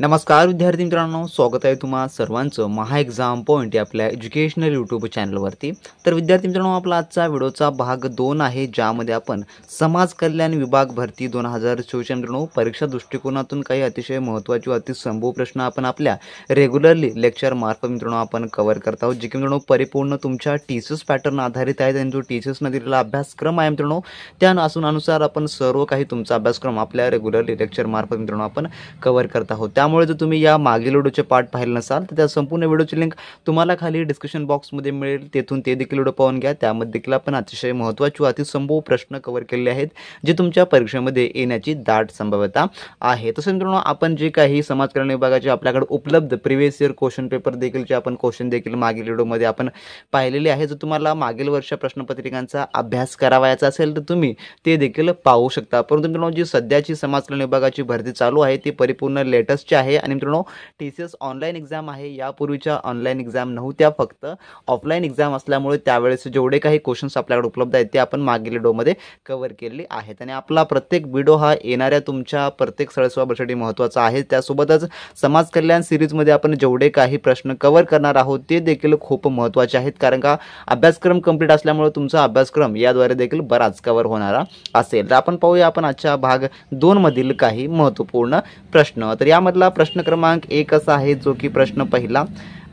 नमस्कार विद्यार्थी मित्रांनो स्वागत आहे तुम्हा सर्वांचं महा एक्झाम पॉईंट या आपल्या एज्युकेशनल यूट्यूब चॅनलवरती तर विद्यार्थी मित्रांनो आपला आजचा व्हिडिओचा भाग दोन आहे ज्यामध्ये आपण समाज कल्याण विभाग भरती दोन हजार चोवीस मित्रांनो परीक्षा दृष्टिकोनातून काही अतिशय महत्त्वाचे अतिसंभव प्रश्न आपण आपल्या रेग्युलरली लेक्चर मार्फत मित्रांनो आपण कव्हर करत आहोत जे की मित्रांनो परिपूर्ण तुमच्या टीचर्स पॅटर्न आधारित आहेत आणि जो टीचर्सनं दिलेला अभ्यासक्रम आहे मित्रांनो त्या असून अनुसार आपण सर्व काही तुमचा अभ्यासक्रम आपल्या रेग्युलरली लेक्चर मार्फत मित्रांनो आपण कव्हर करत आहोत त्यामुळे जर तुम्ही या मागील व्हिडिओचे पार्ट पाहिले नसाल तर त्या संपूर्ण व्हिडिओची लिंक तुम्हाला खाली डिस्क्रिप्शन बॉक्समध्ये मिळेल तेथून ते देखील व्हिडिओ पाहून घ्या त्यामध्ये देखील आपण अतिशय महत्त्वाचे अतिसंभव प्रश्न कव्हर केलेले आहेत जे तुमच्या परीक्षेमध्ये येण्याची दाट संभाव्यता आहे तसं मित्रांनो आपण जे काही समाजकल्याण विभागाचे आपल्याकडे उपलब्ध प्रिव्हियस इयर क्वेश्चन पेपर देखील जे आपण क्वेश्चन देखील मागील व्हिडिओमध्ये आपण पाहिलेले आहे जर तुम्हाला मागील वर्ष प्रश्नपत्रिकांचा अभ्यास करावायचा असेल तर तुम्ही ते देखील पाहू शकता परंतु मित्रांनो जी सध्याची समाजकल्याण विभागाची भरती चालू आहे ती परिपूर्ण लेटेस्ट चे आहे आणि मित्रांनो T C S online exam आहे यापूर्वीच्या ऑनलाईन एक्झाम नव्हत्या फक्त ऑफलाईन एक्झाम असल्यामुळे त्यावेळेस जेवढे काही क्वेश्चन्स आपल्याकडे उपलब्ध आहेत ते आपण मागील व्हिडिओमध्ये कव्हर केलेले आहेत आणि आपला प्रत्येक व्हिडिओ हा येणाऱ्या तुमच्या प्रत्येक सळसवासाठी महत्त्वाचा आहे त्यासोबतच समाज कल्याण सिरीजमध्ये आपण जेवढे काही प्रश्न कव्हर करणार आहोत ते देखील खूप महत्त्वाचे आहेत कारण का अभ्यासक्रम कंप्लीट असल्यामुळे तुमचा अभ्यासक्रम याद्वारे देखील बराच कव्हर होणारा असेल तर आपण पाहूया आपण आजच्या भाग दोनमधील काही महत्त्वपूर्ण प्रश्न तर यामध्ये मधला प्रश्न क्रमांक एक असा आहे जो की प्रश्न पहिला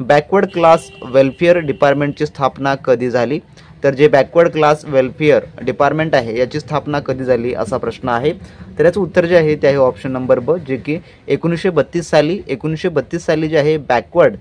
बॅकवर्ड क्लास वेलफेअर डिपार्टमेंटची स्थापना कधी झाली तर जे बॅकवर्ड क्लास वेलफेअर डिपार्टमेंट आहे याची स्थापना कधी झाली असा प्रश्न आहे तर याचं उत्तर जे आहे ते आहे ऑप्शन नंबर ब जे की एकोणीसशे बत्तीस साली एकोणीसशे बत्तीस साली जे आहे बॅकवर्ड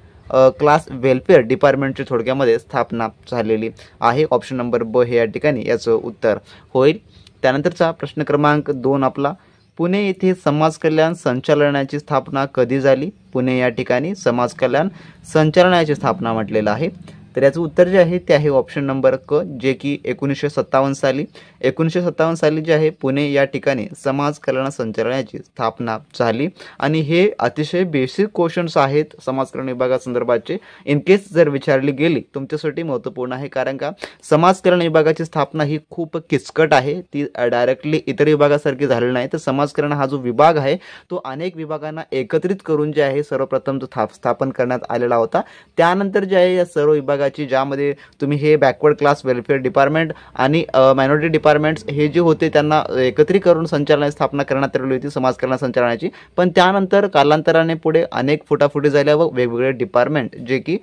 क्लास वेलफेअर डिपार्टमेंटच्या थोडक्यामध्ये स्थापना झालेली आहे ऑप्शन नंबर ब हे या ठिकाणी याचं उत्तर होईल त्यानंतरचा प्रश्न क्रमांक दोन आपला पुणे येथे समाज कल्याण संचालनाची स्थापना कधी झाली पुणे या ठिकाणी समाज कल्याण संचालनाची स्थापना म्हटलेलं आहे तर याचं उत्तर जे आहे ते आहे ऑप्शन नंबर क जे की एकोणीसशे सत्तावन्न साली एकोणीसशे सत्तावन्न साली जे आहे पुणे या ठिकाणी समाज कल्याण संचालनाची स्थापना झाली आणि हे अतिशय बेसिक क्वेश्चन्स आहेत समाज कल्याण विभागासंदर्भातचे इन केस जर विचारली गेली तुमच्यासाठी महत्त्वपूर्ण आहे कारण का समाज कल्याण विभागाची स्थापना ही खूप किचकट आहे ती डायरेक्टली इतर विभागासारखी झालेली नाही तर समाज कल्याण हा जो विभाग आहे तो अनेक विभागांना एकत्रित करून जे आहे सर्वप्रथम जो स्थापन करण्यात आलेला होता त्यानंतर जे आहे या सर्व विभाग विभागाची ज्यामध्ये तुम्ही हे बॅकवर्ड क्लास वेलफेअर डिपार्टमेंट आणि मायनॉरिटी डिपार्टमेंट्स हे जे होते त्यांना एकत्रित करून संचालनाची स्थापना करण्यात आलेली होती समाज कल्याण संचालनाची पण त्यानंतर कालांतराने पुढे अनेक फुटाफुटी झाल्या व वेगवेगळे डिपार्टमेंट जे की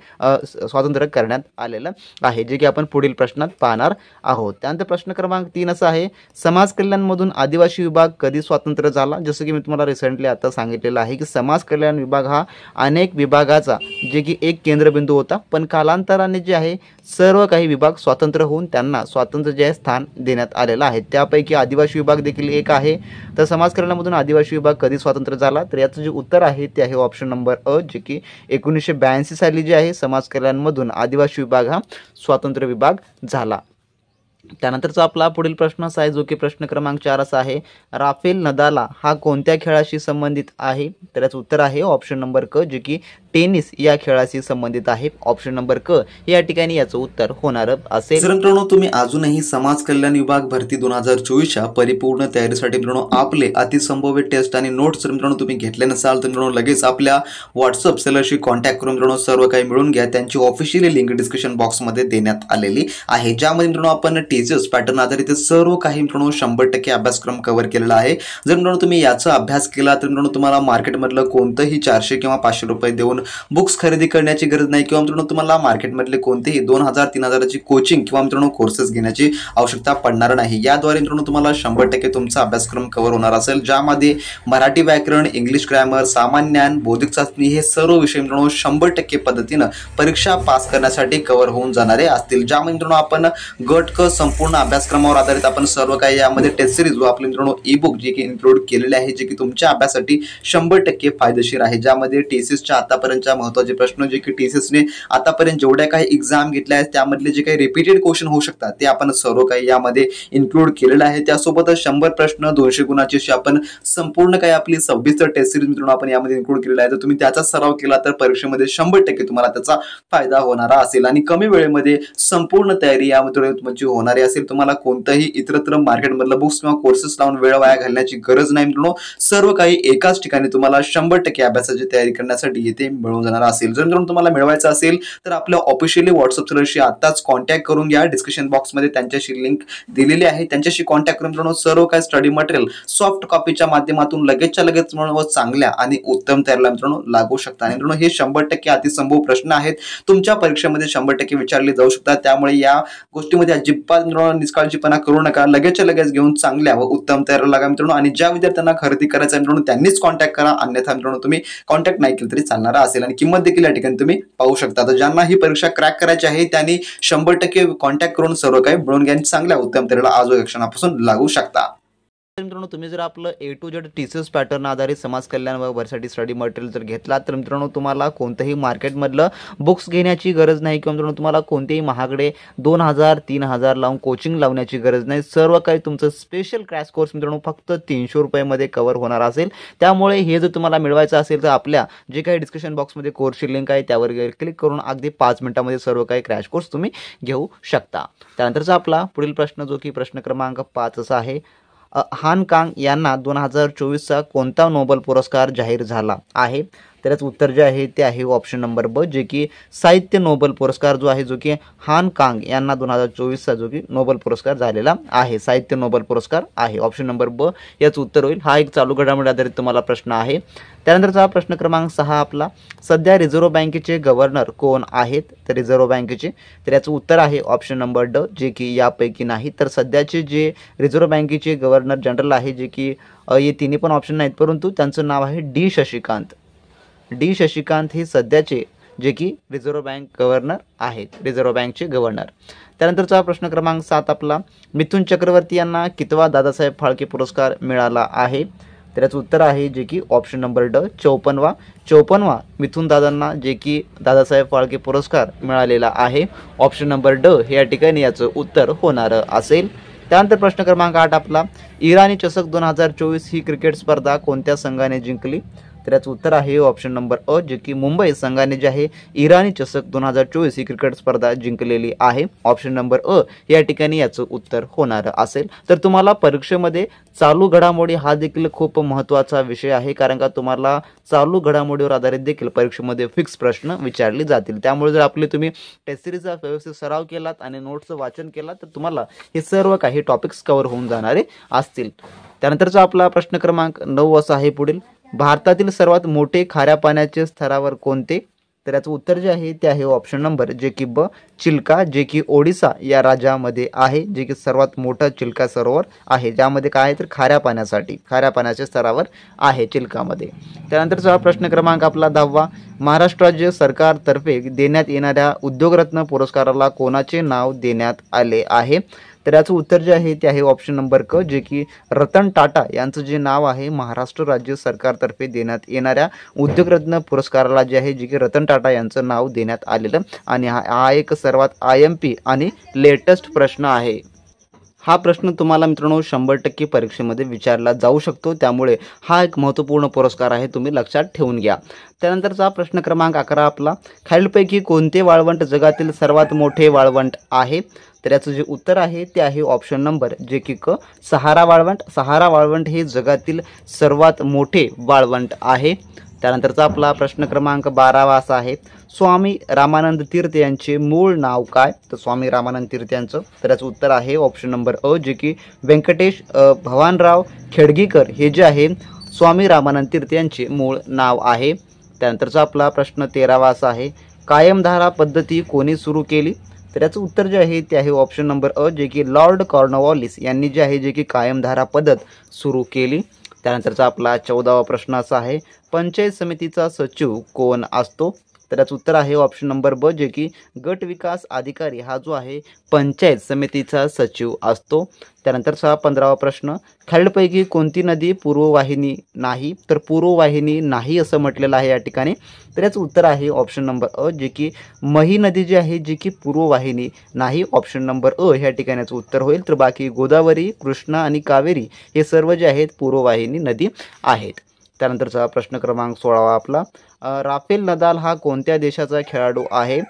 स्वातंत्र्य करण्यात आलेलं आहे जे की आपण पुढील प्रश्नात पाहणार आहोत त्यानंतर प्रश्न क्रमांक तीन असा आहे समाज कल्याणमधून आदिवासी विभाग कधी स्वातंत्र्य झाला जसं की मी तुम्हाला रिसेंटली आता सांगितलेलं आहे की समाज कल्याण विभाग हा अनेक विभागाचा जे की एक केंद्रबिंदू होता पण कालांतराने जे आहे सर्व काही विभाग स्वातंत्र्य होऊन त्यांना स्वातंत्र्य जे आहे स्थान देण्यात आलेलं आहे त्यापैकी आदिवासी विभाग देखील एक आहे तर कल्याणमधून आदिवासी विभाग कधी स्वातंत्र्य झाला तर याचं जे उत्तर आहे ते आहे ऑप्शन नंबर अ जे की एकोणीसशे ब्याऐंशी साली जे आहे समाजकल्याणमधून आदिवासी विभाग हा स्वातंत्र्य विभाग झाला त्यानंतरचा आपला पुढील प्रश्न असा आहे जो की प्रश्न क्रमांक चार असा आहे राफेल नदाला हा कोणत्या खेळाशी संबंधित आहे तर याचं उत्तर आहे ऑप्शन नंबर क जे की टेनिस या खेळाशी संबंधित आहे ऑप्शन नंबर क या ठिकाणी याचं उत्तर होणार असेल मित्रांनो तुम्ही अजूनही समाज कल्याण विभाग भरती दोन हजार चोवीसच्या परिपूर्ण तयारीसाठी मित्रांनो आपले अतिसंभव्य टेस्ट आणि नोट्स मित्रांनो तुम्ही घेतले नसाल तर मित्रांनो लगेच आपल्या व्हॉट्सअप सेलरशी कॉन्टॅक्ट करून मित्रांनो सर्व काही मिळून घ्या त्यांची ऑफिशियली लिंक डिस्क्रिप्शन बॉक्समध्ये देण्यात आलेली आहे ज्यामध्ये मित्रांनो आपण टीचर्स पॅटर्न आधारित सर्व काही मित्रांनो शंभर टक्के अभ्यासक्रम कव्हर केलेला आहे जर मित्रांनो तुम्ही याचा अभ्यास केला तर मित्रांनो तुम्हाला मार्केटमधलं कोणतंही चारशे किंवा पाचशे रुपये देऊन बुक्स खरेदी करण्याची गरज नाही किंवा मित्रांनो तुम्हाला मार्केटमधले कोणतेही दोन हजार तीन हजाराची कोचिंग किंवा मित्रांनो कोर्सेस घेण्याची आवश्यकता पडणार नाही याद्वारे मित्रांनो तुम्हाला शंभर टक्के तुमचा अभ्यासक्रम कव्हर होणार असेल ज्यामध्ये मराठी व्याकरण इंग्लिश ग्रॅमर सामान्य ज्ञान बौद्धिक चाचणी हे सर्व विषय मित्रांनो शंभर टक्के पद्धतीनं परीक्षा पास करण्यासाठी कव्हर होऊन जाणारे असतील ज्यामध्ये मित्रांनो आपण गट क संपूर्ण अभ्यासक्रमावर आधारित आपण सर्व काही यामध्ये टेस्ट सिरीज व आपले मित्रांनो ई बुक जे की इन्क्लूड केलेले आहे जे की तुमच्या अभ्यासासाठी शंभर टक्के फायदेशीर आहे ज्यामध्ये टेसिसच्या आतापर्यंत शेतकऱ्यांच्या महत्त्वाचे प्रश्न जे की टी सी एसने आतापर्यंत जेवढ्या काही एक्झाम घेतल्या आहेत त्यामधले जे काही रिपीटेड क्वेश्चन होऊ शकतात ते आपण सर्व काही यामध्ये इन्क्लूड केलेलं आहे त्यासोबतच शंभर प्रश्न दोनशे गुणाचे असे आपण संपूर्ण काही आपली सव्वीस टेस्ट सिरीज मित्रांनो आपण यामध्ये इन्क्लूड केलेला आहे तर तुम्ही त्याचा सराव केला तर परीक्षेमध्ये शंभर टक्के तुम्हाला त्याचा फायदा होणारा असेल आणि कमी वेळेमध्ये संपूर्ण तयारी यामध्ये तुमची होणारी असेल तुम्हाला कोणताही इतरत्र मार्केटमधलं बुक्स किंवा कोर्सेस लावून वेळ वाया घालण्याची गरज नाही मित्रांनो सर्व काही एकाच ठिकाणी तुम्हाला शंभर टक्के अभ्यासाची तयारी करण्यासाठी येते मिळून जाणार असेल जर जर तुम्हाला मिळवायचं असेल तर आपल्या ऑफिशियली व्हॉट्सअप सर्वशी आताच कॉन्टॅक्ट करून घ्या डिस्क्रिप्शन बॉक्समध्ये त्यांच्याशी लिंक दिलेली आहे त्यांच्याशी कॉन्टॅक्ट करून मित्रांनो सर्व काय स्टडी मटेरियल सॉफ्ट कॉपीच्या माध्यमातून लगेचच्या लगेच व चांगल्या आणि उत्तम तयारीला मित्रांनो लागू शकता आणि मित्रांनो हे शंभर टक्के अतिसंभव प्रश्न आहेत तुमच्या परीक्षेमध्ये शंभर टक्के विचारले जाऊ शकतात त्यामुळे या गोष्टीमध्ये अजिबात मित्रांनो निष्काळजीपणा करू नका लगेचच्या लगेच घेऊन चांगल्या व उत्तम तयारीला लागा मित्रांनो आणि ज्या विद्यार्थ्यांना खरेदी करायचं मित्रांनो त्यांनीच कॉन्टॅक्ट करा अन्यथा मित्रांनो तुम्ही कॉन्टॅक्ट नाही केलं तरी चालणार असेल आणि किंमत देखील या ठिकाणी तुम्ही पाहू शकता तर ज्यांना ही परीक्षा क्रॅक करायची आहे त्यांनी शंभर टक्के कॉन्टॅक्ट करून सर्व काही मिळून घ्या चांगल्या उत्तम तऱ्हेला आज वेक्षणापासून क्षणापासून लागू शकता मित्रांनो तुम्ही जर आपलं A to Z T C S pattern आधारित समाज कल्याण व स्टडी मटेरियल जर घेतला तर मित्रांनो तुम्हाला कोणतंही मार्केटमधलं बुक्स घेण्याची गरज नाही किंवा मित्रांनो तुम्हाला कोणतेही महागडे दोन हजार तीन हजार लावून कोचिंग लावण्याची गरज नाही सर्व काही तुमचं स्पेशल क्रॅश कोर्स मित्रांनो फक्त तीनशे रुपयामध्ये कवर होणार असेल त्यामुळे हे जर तुम्हाला मिळवायचं असेल तर आपल्या जे काही डिस्क्रिप्शन बॉक्समध्ये कोर्सची लिंक आहे त्यावर क्लिक करून अगदी पाच मिनिटांमध्ये सर्व काही क्रॅश कोर्स तुम्ही घेऊ शकता त्यानंतरचा आपला पुढील प्रश्न जो की प्रश्न क्रमांक पाच असा आहे हान कांग यांना दोन हजार चोवीसचा कोणता नोबेल पुरस्कार जाहीर झाला आहे त्याच उत्तर जे आहे ते आहे ऑप्शन नंबर ब जे की साहित्य नोबेल पुरस्कार जो आहे जो की हान कांग यांना दोन हजार चोवीसचा जो की नोबेल पुरस्कार झालेला आहे साहित्य नोबल पुरस्कार आहे ऑप्शन नंबर ब याचं उत्तर होईल हा एक चालू घडामोडी आधारित तुम्हाला प्रश्न आहे त्यानंतरचा प्रश्न क्रमांक सहा आपला सध्या रिझर्व्ह बँकेचे गव्हर्नर कोण आहेत तर रिझर्व्ह बँकेचे तर याचं उत्तर आहे ऑप्शन नंबर ड जे की यापैकी नाही तर सध्याचे जे रिझर्व्ह बँकेचे गव्हर्नर जनरल आहे जे की हे तिन्ही पण ऑप्शन नाहीत परंतु त्यांचं नाव आहे डी शशिकांत डी शशिकांत हे सध्याचे जे की रिझर्व्ह बँक गव्हर्नर आहेत रिझर्व्ह बँकचे गव्हर्नर त्यानंतरचा प्रश्न क्रमांक सात आपला मिथुन चक्रवर्ती यांना कितवा दादासाहेब फाळके पुरस्कार मिळाला आहे त्याचं उत्तर आहे जे की ऑप्शन नंबर ड चौपन्नवा चौपन्नवा मिथून दादांना जे की दादासाहेब फाळके पुरस्कार मिळालेला आहे ऑप्शन नंबर ड हे या ठिकाणी याचं उत्तर होणार असेल त्यानंतर प्रश्न क्रमांक आठ आपला इराणी चषक दोन हजार चोवीस ही क्रिकेट स्पर्धा कोणत्या संघाने जिंकली तर याचं उत्तर आहे ऑप्शन नंबर अ जे की मुंबई संघाने जे आहे इराणी चषक दोन हजार चोवीस ही क्रिकेट स्पर्धा जिंकलेली आहे ऑप्शन नंबर अ या ठिकाणी याचं उत्तर होणार असेल तर तुम्हाला परीक्षेमध्ये चालू घडामोडी हा देखील खूप महत्त्वाचा विषय आहे कारण का तुम्हाला चालू घडामोडीवर आधारित देखील परीक्षेमध्ये फिक्स प्रश्न विचारले जातील त्यामुळे जर आपले तुम्ही टेस्ट सिरीजचा व्यवस्थित सराव केलात आणि नोट्सचं वाचन केलात तर तुम्हाला हे सर्व काही टॉपिक्स कव्हर होऊन जाणारे असतील त्यानंतरचा आपला प्रश्न क्रमांक नऊ असा आहे पुढील भारतातील सर्वात मोठे खाऱ्या पाण्याचे स्तरावर कोणते तर याचं उत्तर जे आहे ते आहे ऑप्शन नंबर जे की ब चिल्का जे की ओडिसा या राज्यामध्ये आहे जे की सर्वात मोठं चिल्का सरोवर आहे ज्यामध्ये काय आहे तर खाऱ्या पाण्यासाठी खाऱ्या पाण्याच्या स्तरावर आहे चिल्कामध्ये त्यानंतरचा प्रश्न क्रमांक आपला दहावा महाराष्ट्र राज्य सरकारतर्फे देण्यात येणाऱ्या उद्योगरत्न पुरस्काराला कोणाचे नाव देण्यात आले आहे तर याचं उत्तर जे आहे ते आहे ऑप्शन नंबर क जे की रतन टाटा यांचं जे नाव आहे महाराष्ट्र राज्य सरकारतर्फे देण्यात येणाऱ्या उद्योगरत्न पुरस्काराला जे आहे जे की रतन टाटा टाटा यांचं नाव देण्यात आलेलं आणि हा एक सर्वात आय एम पी आणि लेटेस्ट प्रश्न आहे हा प्रश्न तुम्हाला मित्रांनो शंभर टक्के परीक्षेमध्ये विचारला जाऊ शकतो त्यामुळे हा एक महत्त्वपूर्ण पुरस्कार आहे तुम्ही लक्षात ठेवून घ्या त्यानंतरचा प्रश्न क्रमांक अकरा आपला खालीलपैकी कोणते वाळवंट जगातील सर्वात मोठे वाळवंट आहे तर याचं जे उत्तर आहे ते आहे ऑप्शन नंबर जे की क सहारा वाळवंट सहारा वाळवंट हे जगातील सर्वात मोठे वाळवंट आहे त्यानंतरचा आपला प्रश्न क्रमांक बारावा असा आहे स्वामी रामानंद तीर्थ यांचे मूळ नाव काय तर स्वामी रामानंद तीर्थ यांचं तर याचं उत्तर आहे ऑप्शन नंबर अ जे की व्यंकटेश भवानराव खेडगीकर हे जे आहे स्वामी रामानंद तीर्थ यांचे मूळ नाव आहे त्यानंतरचा आपला प्रश्न तेरावा असा आहे कायमधारा पद्धती कोणी सुरू केली तर याचं उत्तर जे आहे ते आहे ऑप्शन नंबर अ जे की लॉर्ड कॉर्नवॉलिस यांनी जे आहे जे की कायमधारा पद्धत सुरू केली त्यानंतरचा आपला चौदावा प्रश्न असा आहे पंचायत समितीचा सचिव कोण असतो तर याचं उत्तर आहे ऑप्शन नंबर ब जे की गट विकास अधिकारी हा जो आहे पंचायत समितीचा सचिव असतो त्यानंतर सहा पंधरावा प्रश्न खालीलपैकी कोणती नदी पूर्ववाहिनी नाही तर पूर्ववाहिनी नाही असं म्हटलेलं आहे या ठिकाणी तर याचं उत्तर आहे ऑप्शन नंबर अ जे की मही नदी जी आहे जी की पूर्ववाहिनी नाही ऑप्शन नंबर अ ह्या ठिकाणी याचं उत्तर होईल तर बाकी गोदावरी कृष्णा आणि कावेरी हे सर्व जे आहेत पूर्ववाहिनी नदी आहेत त्यानंतरचा प्रश्न क्रमांक सोळावा आपला राफेल नदाल हा कोणत्या देशाचा खेळाडू आहे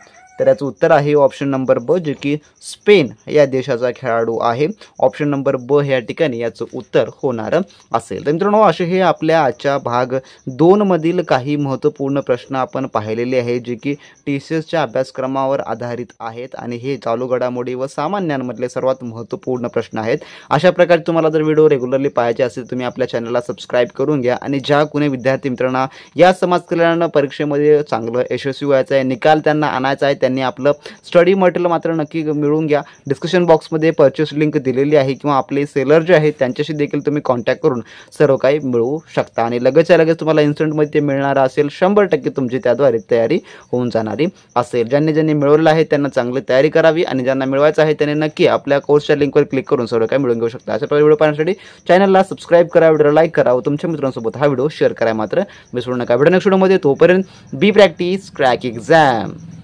तर याचं उत्तर आहे ऑप्शन नंबर ब जे की स्पेन या देशाचा खेळाडू आहे ऑप्शन नंबर ब या ठिकाणी याचं उत्तर होणार असेल तर मित्रांनो असे हे आपल्या आजच्या भाग दोनमधील काही महत्त्वपूर्ण प्रश्न आपण पाहिलेले आहे जे की टी सी एसच्या अभ्यासक्रमावर आधारित आहेत आणि हे चालू घडामोडी व सामान्यांमधले सर्वात महत्त्वपूर्ण प्रश्न आहेत अशा प्रकारे तुम्हाला जर व्हिडिओ रेग्युलरली पाहायचे असेल तुम्ही आपल्या चॅनलला सबस्क्राईब करून घ्या आणि ज्या कुणी विद्यार्थी मित्रांना या समाज कल्याण परीक्षेमध्ये चांगलं यशस्वी व्हायचं आहे निकाल त्यांना आणायचा आहे त्यांनी आपलं स्टडी मटेरियल मात्र नक्की मिळून घ्या डिस्क्रिप्शन बॉक्समध्ये परचेस लिंक दिलेली आहे किंवा आपले सेलर जे आहेत त्यांच्याशी देखील तुम्ही कॉन्टॅक्ट करून सर्व काही मिळवू शकता आणि लगेचच्या लगेच तुम्हाला इन्स्टंटमध्ये ते मिळणार असेल शंभर टक्के तुमची त्याद्वारे तयारी होऊन जाणारी असेल ज्यांनी ज्यांनी मिळवलं आहे त्यांना चांगली तयारी करावी आणि ज्यांना मिळवायचं आहे त्यांनी नक्की आपल्या कोर्सच्या लिंकवर क्लिक करून सर्व काही मिळून घेऊ शकता अशा प्रकारे व्हिडिओ पाहण्यासाठी चॅनलला सबस्क्राईब करा व्हिडिओ लाईक करा तुमच्या मित्रांसोबत हा व्हिडिओ शेअर करा मात्र विसरू नका व्हिडिओ नेक्स्ट व्हिडिओमध्ये तोपर्यंत बी प्रॅक्टिस क्रॅक एक्झॅम